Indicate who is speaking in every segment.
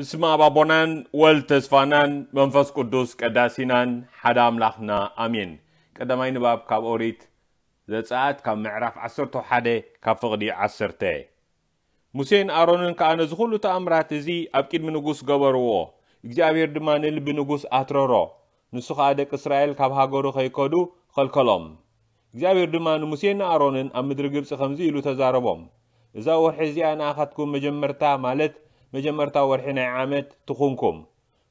Speaker 1: ምስማኣባቦናን ወል ተዝፋናን መንፈስ ቅዱስ ቀዳሲናን ሓደ ኣምላኽና ኣሚን 1ዳማይ ንባብ ካብ ኦሪት ዘጻኣት ካብ ምዕራፍ 11:ካብ ፍቕዲ ዓ0 ሙሴይንኣሮንን ከኣ ነዝ ዅሉ ተኣምራት እዚ ኣብ ቂድሚ ንጉስ ገበርዎ እግዚኣብሔር ድማ ንልቢ ንጉስ ኣትረሮ ንሱ ኸኣ ደቂ እስራኤል ካብ ሃገሩ ኸይከዱ ኸልከሎም እግዚኣብሔር ድማ ንሙሴይንኣሮንን ኣብ ምድሪ ግብጺ ኸምዚ ኢሉ ተዛረቦም እዛ ወርሒ እዚኣ ንኣኻትኩም መጀመርታ ማለት መጀመርታ ወርሒ ናይ ዓመት ትኹንኩም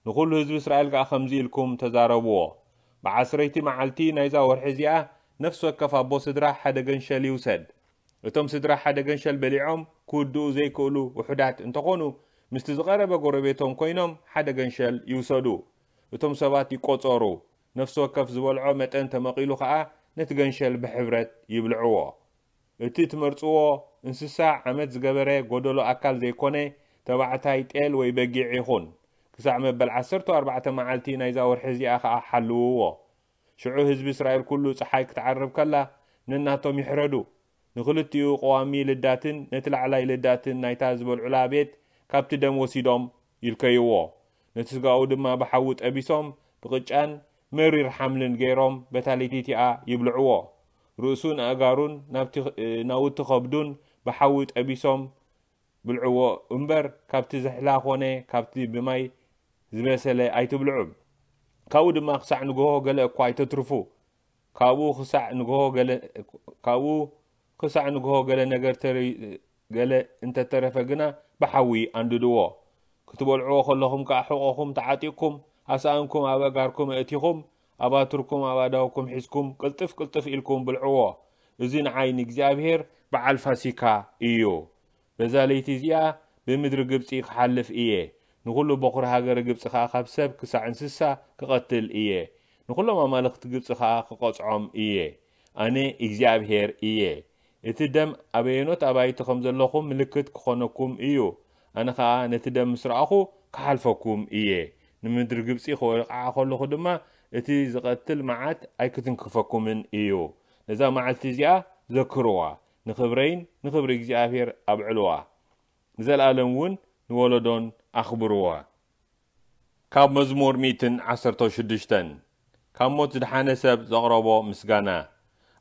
Speaker 1: ንኹሉ ህዝቢ እስራኤል ከዓ ከምዚ ኢልኩም ተዛረብዎ ብዓስረይቲ መዓልቲ ናይዛ ወርሒ እዚኣ ነፍሲ ወከፍ ኣቦ ስድራ ሓደ ገንሸል ይውሰድ እቶም ስድራ ሓደ ገንሸል በሊዖም ክውድኡ ዘይክእሉ ውሑዳት እንተኾኑ ምስቲ ዝቐረበ ጎረቤቶም ኮይኖም ሓደ ገንሸል ይውሰዱ እቶም ሰባት ይቆፀሩ ነፍሲ ወከፍ ዝበልዖ መጠን ተመቒሉ ከዓ ነቲ ገንሸል ብሕብረት ይብልዕዎ እቲ ትመርፅዎ እንስሳ ዓመት ዝገበረ ጎደሎ ኣካል ዘይኮነ تبعتاي تيل ويبقي عيخون كسعمة بالعسرتو أربعة معالتي نايزا ورحزي أخا حلوو شعو هزب إسرائيل كله صحيك تعرف كلا ننهاتو محردو نخلطيو قوامي لداتن نتلع علي لداتن نايتازبو العلابيت كابت دم وسيدوم يلكيوو نتسقاو دما بحوت أبيسوم بقجان مرير حملن غيروم بتاليتي تيا يبلعوو رؤسون أغارون نابتخ... ناوتخبدون بحوت أبيسوم ብልዕዎ እምበር ካብቲ ዘሕላ ኾነ ካብቲ ብማይ ዝበሰለ ኣይትብልዑ ካብኡ ድማ ክሳዕ ንግሆ ገለ እኳ ኣይተትርፉ ካብኡ ክሳዕ ንግሆ ገለ ነገር ገለ እንተተረፈ ግና ብሓዊ ኣንድድዎ ክትበልዕዎ ከለኹም ከዓ ሕቆኹም ተዓጢቕኩም ኣስኣንኩም ኣብ ኣጋርኩም እእቲኹም ኣባትርኩም ኣብ ኣዳውኩም ሒዝኩም ቅልጥፍ ቅልጥፍ ኢልኩም ብልዕዎ እዚ ንዓይኒ እግዚኣብሄር በዓል ፋሲካ እዩ በዛ ለይቲ እዚኣ ብምድሪ ግብፂ ክሓልፍ እየ ንኹሉ በኩሪ ሃገር ግብፂ ከዓ ካብ ሰብ ክሳዕ እንስሳ ክቐትል እየ ንኹሎም ኣማልኽቲ ግብፂ ከዓ ክቐፅዖም እየ ኣነ እግዚኣብሔር እየ እቲ ደም ኣበየኖት ኣባይቲ ከም ዘለኹም ምልክት ክኾነኩም እዩ ኣነ ከዓ ነቲ ደም ምስ ረኣኹ ክሓልፈኩም እየ ንምድሪ ግብፂ ክወልቕዓ ከለኹ ድማ እቲ ዝቐትል መዓት ኣይክትንክፈኩምን እዩ ነዛ መዓልቲ እዚኣ ዘክርዋ نخبرين نخبر إجزافير أبعلوا نزل آلم ون نولدون أخبروا كاب مزمور ميتن عصر توشدشتن كاب موت دحانة سب زغربو مسغانا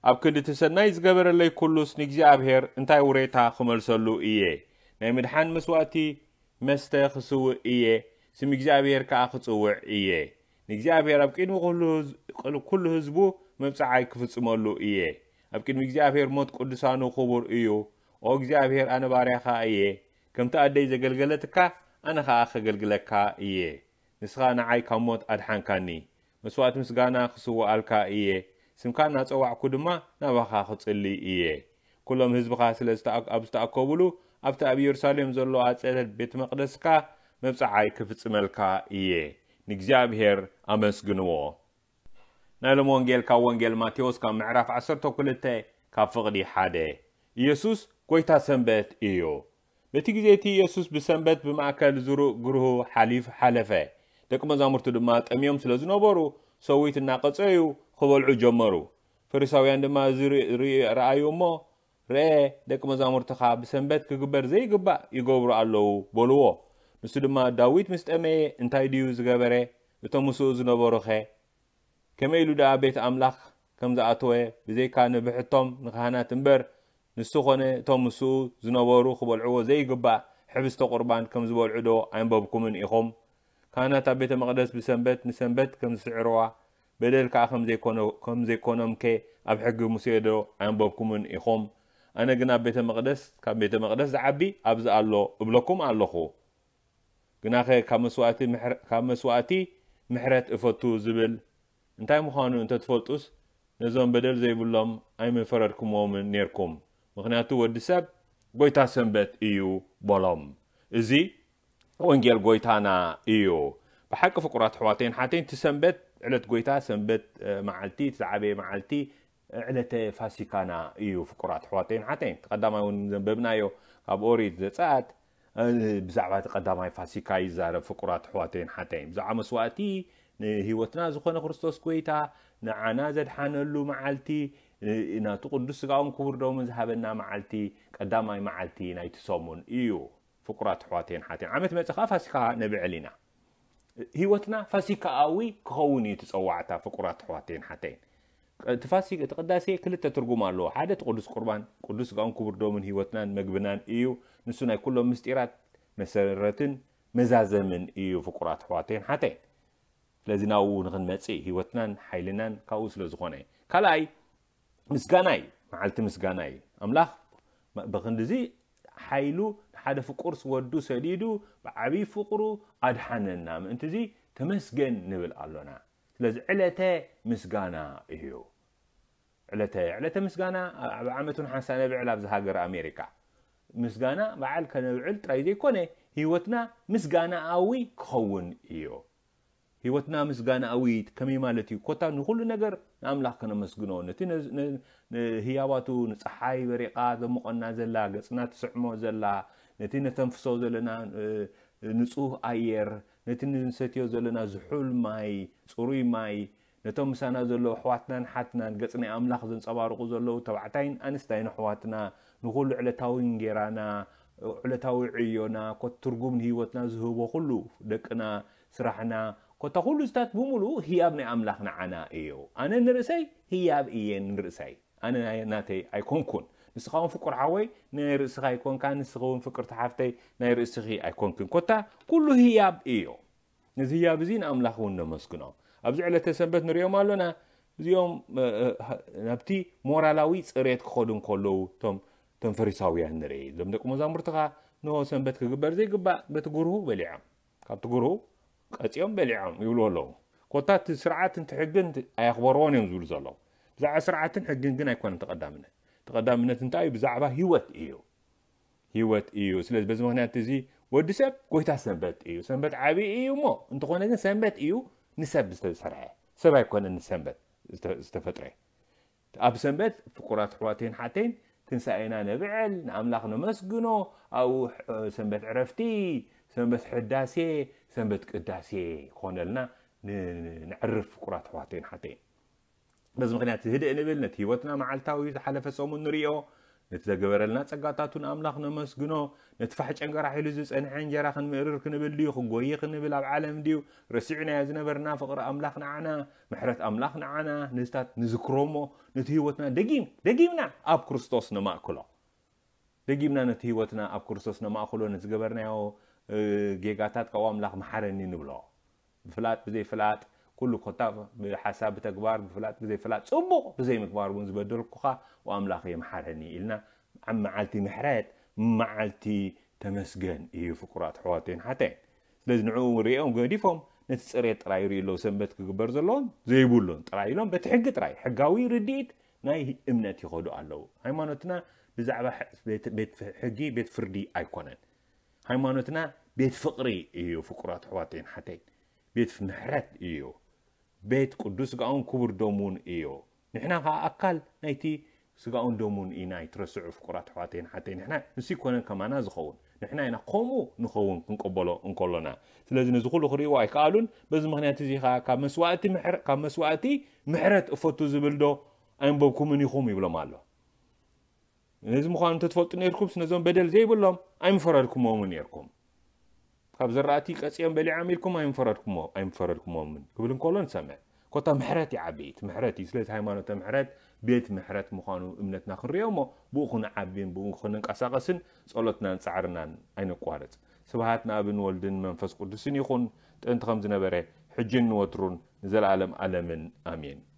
Speaker 1: أب كده تسنى إزغبر اللي كلوس نجزافير انتاي وريتا خمرسلو إيه نعمد حان مسواتي مستا خسو إيه سم إجزافير كاخد صوع إيه نجزافير أب كده كل هزبو مبسعي كفت سمالو إيه ኣብ ቅድሚ እግዚኣብሄር ሞት ቅዱሳኑ ኽቡር እዩ ኦ እግዚኣብሄር ኣነባርያኻ እየ ከምቲ ኣደይ ዜገልገለትካ ኣነ ኸኣ ኼገልግለካ እየ ንስኻ ንዓይ ካብ ሞት ኣድሓንካኒ መስዋእቲ ምስጋና ኽስውኣልካ እየ ስምካ እናጸዋዕኩ ድማ ናባኻ ኽጽል እየ ኵሎም ህዝቢኻ ስለ ኣብ ዝተኣከቡሉ ኣብቲ ኣብ የሩሳሌም ዘሎ ኣጸለት ቤት መቕደስካ መብጻዓይ ክፍጽመልካ እየ ንእግዚኣብሄር ኣመስግንዎ ሎም ወንጌል ካብ ወንጌል ማቴዎስ ካብ ምዕራፍ 12 ካብ ፍቕዲ ሓደ ኢየሱስ ጐይታ ሰንበት እዩ በቲ ግዜ እቲ ኢየሱስ ብሰንበት ብማእከል ዝሩእ ግርሁ ሓሊፍ ሓለፈ ደቂ መዛሙርቱ ድማ ጠሚዮም ስለ ዝነበሩ ሰዊት እናቐፀዩ ክበልዑ ጀመሩ ፈሪሳውያን ድማ እዚ ረኣዩ እሞ ርአ ደቂ መዛሙርትኻ ብሰንበት ክግበር ዘይግባእ ይገብሩ ኣለዉ በልዎ ንሱ ድማ ዳዊት ምስ ጠመየ እንታይ ድዩ ዝገበረ እቶም ምስኡ ዝነበሩ ኸ كمي لودا بيت أملاخ كم ذا أتوه بزي كان نبحتهم نخهنا تنبر نستخونا تومسو زنوارو خبال عوو زي قبع حبست قربان كم زبال عدو عين بابكمن إخوم كانت تابيت مقدس بسنبت نسنبت كم سعروا بدل كاخم زي كونو كم زي كونم كي أبحق مسيدو عين بابكمن إخوم أنا قنا بيت مقدس كان بيت مقدس عبي أبز الله أبلكم الله خو قنا خي كم سواتي محر كم سواتي محرت إفتو زبل انتای مخانو انت تفلتوس نزام بدل زی بولم ایم فرار کموم نیر کم مخنی اتو ور دیسب گوی تاسم بات ایو بولم ازی وانگیل گوی تانا ایو بحق فقرات حواتین حاتین تسم بات علت گوی تاسم بات معلتی تزعبی معلتی علت فاسیکانا ایو فقرات حواتین حاتین تقدم ایون نزام ببنایو قب اورید زیت بزعبات قدم ای فاسیکای فقرات حواتین حاتین بزعب مسواتی ንሂወትና ዝኾነ ክርስቶስ ጎይታ ንዓና ዘድሓነሉ መዓልቲ ናቲ ቅዱስ ስጋኦም ክቡር ደሙን ዝሃበና መዓልቲ ቀዳማይ መዓልቲ ናይቲ ሰሙን እዩ ፍቁራት ኣሕዋትን ሓትን ዓመት ከዓ ፋሲካ ነብዕል ኢና ሂወትና ፋሲካኣዊ ክኸውን እዩ ትፀዋዕታ ፍቁራት ኣሕዋትን ሓተን እቲ ቅዳሴ ክልተ ትርጉም ኣለዎ ሓደ እቲ ቅዱስ ቁርባን ቅዱስ ስጋኦም ክቡር ደሙን ሂወትናን መግብናን እዩ ንሱ ናይ ኩሎም ምስጢራት መሰረትን መዛዘምን እዩ ፍቁራት ኣሕዋትን ሓተን ስለዚ ናብ ንክንመፅ ሂወትናን ሓይልናን ካብኡ ስለዝኾነ ካኣይ ምስጋናዩ መዓልቲ ምስጋናዩ ኣምላኽ ብክንዲዚ ሓይሉ ንሓደ ፍቁርስወዱ ሰዲዱ ብዓብይ ፍቅሩ ኣድሓነና ምእንቲ እዚ ተመስገን ንብል ኣሎና ስለዚ ዕለተ ምስጋና እዩ ለ ምስጋና ኣብ ዓመ ሓሳነብዕል ኣብዝሃገር ኣሜሪካ ምስጋና በዓል ከነብዕል ጥራይ ዘይኮነ ሂወትና ምስጋናዊ ክኸውን እዩ ሂወትና ምስጋና ኣዊት ከመይ ማለት እዩ ኮታ ንኩሉ ነገር ንኣምላኽ ከነመስግኖ ነቲ ህያባቱ ንፀሓይ በሪቃ ዘምቆና ዘላ ገፅና ትስዕሞ ዘላ ነቲ ነተንፍሶ ዘለና ንፁህ ኣየር ነቲ ንሰትዮ ዘለና ዝሑል ማይ ፅሩይ ማይ ነቶም ምሳና ዘለዉ ኣሕዋትናን ሓትናን ገፅ ናይ ኣምላኽ ዘንፀባርቑ ዘለዉ ተባዕታይን ኣንስታይን ኣሕዋትና ንኩሉ ዕለታዊን ጌራና ዕለታዊ ዕዮና ትርጉም ንሂወትና ዝህቦ ኩሉ ደቅና ስራሕና ኮታ ኩሉ ዚታት ብሙሉ ህያብ ናይ ኣምላኽ ንዓና እዮ ኣነ ንርእሰይ ህያብ እየ ንርእሰይ ኣነ ናተይ ኣይኮንኩን ንስካ ውን ፍቁር ሓወይ ናይ ርእስ ኣይኮንካ ንስውን ፍቅርትሓፍተይ ናይ ርእስኺ ኣይኮንክ ኮታ ኩሉ ህያብ እዮ ነዚ ሂያብ እዚ ንኣምላኽ እውን ነመስግኖም ኣብዚ ዕለተ ሰንበት ንሪዮም ኣሎና እዚኦም ናብቲ ሞራላዊ ፅሬት ክኸዱ ከለዉ ቶም ፈሪሳውያን ንርኤ ዞ ደቂ መዛሙርትኻ ንሆ ሰንበት ክግበር ዘይግባእ በቲጉርህ በሊዓም ካብቲርህ قطيهم بليعهم يقولوا له قطات سرعات انت حقن ايخبرون ينزل زلو بزع سرعات حقن كنا يكون تقدامنا تقدامنا تنتاي بزعبة هيوت ايو هيوت ايو سلاز بزمه هنا تزي ودسب كويتا سنبت ايو سنبت عبي ايو مو انت قونا سنبت ايو نسب بسرعة سبا يكون نسنبت استفتري اب سنبت فقرات حواتين حاتين تنسى اينا نبعل ناملاخ نمسقنو او سنبت عرفتي سنبت حداسي سنبت قداسي خونلنا نعرف كرات حواتين حتين بس مخنات هدئ نبل نتهيوتنا مع التاوي حلف سوم النريو نتزقبر لنا تقاطاتون أملاخ نمسقنو نتفحج انقرا حلزوس انحين جراخ نمرر كنبل ديو خقويق نبل عالم ديو رسعنا يزنا برنا فقر أملاخ نعنا محرات أملاخ نعنا نستات نزكرومو نتهيوتنا دقيم دقيمنا أب كرستوس نماكلو دقيمنا نتهيوتنا أب كرستوس نماكلو نتزقبرنا جيجاتات اه، قوام لغ محرنين بلا فلات بزي فلات كل خطاب بحساب تكبار بفلات بزي فلات صبو بزي مكبار بونز بدل كخا وام لغ يمحرني إلنا عم معلتي محرات معلتي تمسجن إيه فقرات حواتين حتين لازم نعوم ريهم قديفهم نتسريت راي ريلو سنبت كبر زلون زي بولون تراي لون بتحق تراي حقاوي رديت ناي امنتي خدو الله هاي ما نتنا بزعبه بيت بيت حقي بيت فردي ايكونن ሃይማኖትና ቤት ፍቅሪ እዩ ፍቁራት ኣሕዋተይን ሓተይ ቤት ምሕረት እዩ ቤት ቅዱስ ስጋኡን ክቡር ደሙን እዩ ንሕና ከዓ ኣካል ናይቲ ስጋኡን ደሙን ኢና ይትረስዑ ፍቁራት ኣሕዋተይን ሓተይ ንሕና ንሱ ይኮነን ከማና ዝኸውን ንሕና ኢና ከምኡ ንኸውን ክንቀበሎ እንከሎና ስለዚ ነዚ ኩሉ ክርእይዎ ኣይከኣሉን በዚ ምክንያት እዚ ከዓ ካብ መስዋእቲ ምሕረት እፈቱ ዝብል ዶ ኣንበብኩምን ኢኹም ይብሎም ኣሎ نزم مخوان تتفلتن إيركم سنزم بدل زي بلهم أين فرادكم وامن إيركم خب زرعتي قصيم بلي عاملكم أين فرادكم أين فرادكم وامن قبلن كلن سمع كتا محرات يا محرات يسلت هاي مانو تمحرات بيت محرات مخانو امنتنا خنري وما بوخن عبين بوخن قساقسن سألتنا نسعرنا أين قوارت سبحاتنا ابن والدن منفس قدسين يخون تنتخم زنبري حجن وترون نزل عالم عالم آمين